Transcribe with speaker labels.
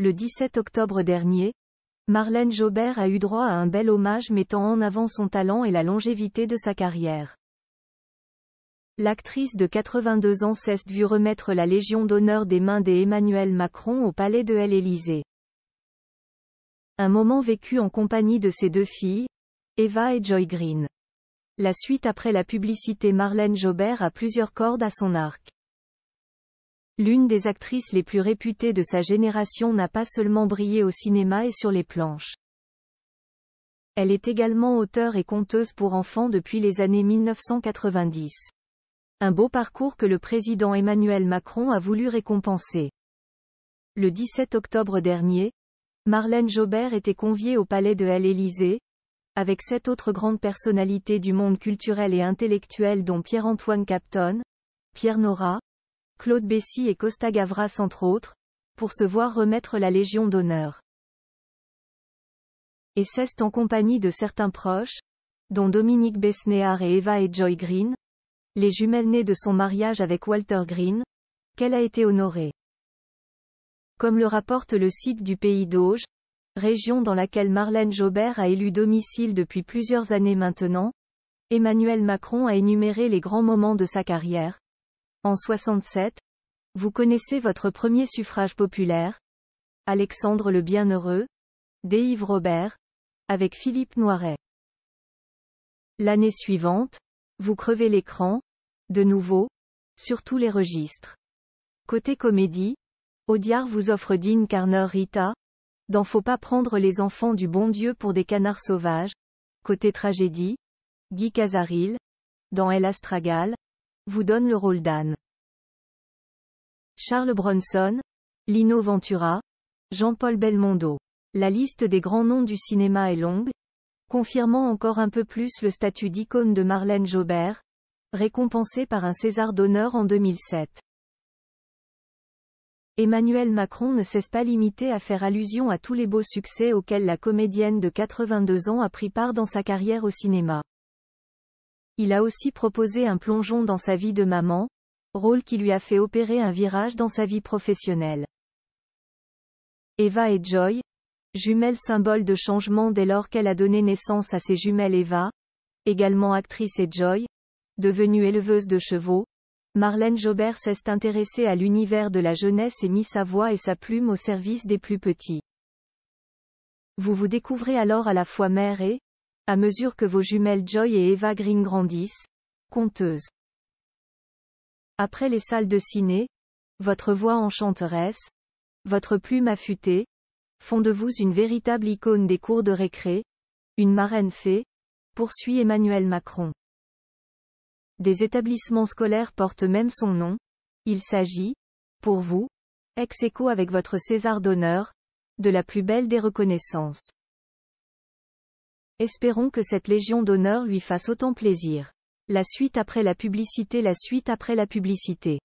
Speaker 1: Le 17 octobre dernier, Marlène Jobert a eu droit à un bel hommage mettant en avant son talent et la longévité de sa carrière. L'actrice de 82 ans s'est vue remettre la Légion d'honneur des mains d'Emmanuel Macron au palais de l'Élysée. Un moment vécu en compagnie de ses deux filles, Eva et Joy Green. La suite après la publicité Marlène Jobert a plusieurs cordes à son arc. L'une des actrices les plus réputées de sa génération n'a pas seulement brillé au cinéma et sur les planches. Elle est également auteure et conteuse pour enfants depuis les années 1990. Un beau parcours que le président Emmanuel Macron a voulu récompenser. Le 17 octobre dernier, Marlène Jobert était conviée au palais de l'Élysée, avec sept autres grandes personnalités du monde culturel et intellectuel dont Pierre-Antoine Capton, Pierre Nora, Claude Bessy et Costa Gavras entre autres, pour se voir remettre la Légion d'honneur. Et c'est en compagnie de certains proches, dont Dominique Besnéard et Eva et Joy Green, les jumelles nées de son mariage avec Walter Green, qu'elle a été honorée. Comme le rapporte le site du Pays d'Auge, région dans laquelle Marlène Jobert a élu domicile depuis plusieurs années maintenant, Emmanuel Macron a énuméré les grands moments de sa carrière, en 67, vous connaissez votre premier suffrage populaire, Alexandre le Bienheureux, d'Éive Robert, avec Philippe Noiret. L'année suivante, vous crevez l'écran, de nouveau, sur tous les registres. Côté comédie, Audiard vous offre Dean Carner Rita, dans Faut pas prendre les enfants du bon Dieu pour des canards sauvages. Côté tragédie, Guy cazaril dans El Astragal, vous donne le rôle d'Anne. Charles Bronson, Lino Ventura, Jean-Paul Belmondo. La liste des grands noms du cinéma est longue, confirmant encore un peu plus le statut d'icône de Marlène Jobert, récompensée par un César d'honneur en 2007. Emmanuel Macron ne cesse pas limité à faire allusion à tous les beaux succès auxquels la comédienne de 82 ans a pris part dans sa carrière au cinéma. Il a aussi proposé un plongeon dans sa vie de maman, rôle qui lui a fait opérer un virage dans sa vie professionnelle. Eva et Joy, jumelles symbole de changement dès lors qu'elle a donné naissance à ses jumelles Eva, également actrice et Joy, devenue éleveuse de chevaux, Marlène Jobert s'est intéressée à l'univers de la jeunesse et mit sa voix et sa plume au service des plus petits. Vous vous découvrez alors à la fois mère et à mesure que vos jumelles Joy et Eva Green grandissent, conteuses. Après les salles de ciné, votre voix enchanteresse, votre plume affûtée, font de vous une véritable icône des cours de récré, une marraine fée, poursuit Emmanuel Macron. Des établissements scolaires portent même son nom, il s'agit, pour vous, ex écho avec votre César d'honneur, de la plus belle des reconnaissances. Espérons que cette Légion d'honneur lui fasse autant plaisir. La suite après la publicité La suite après la publicité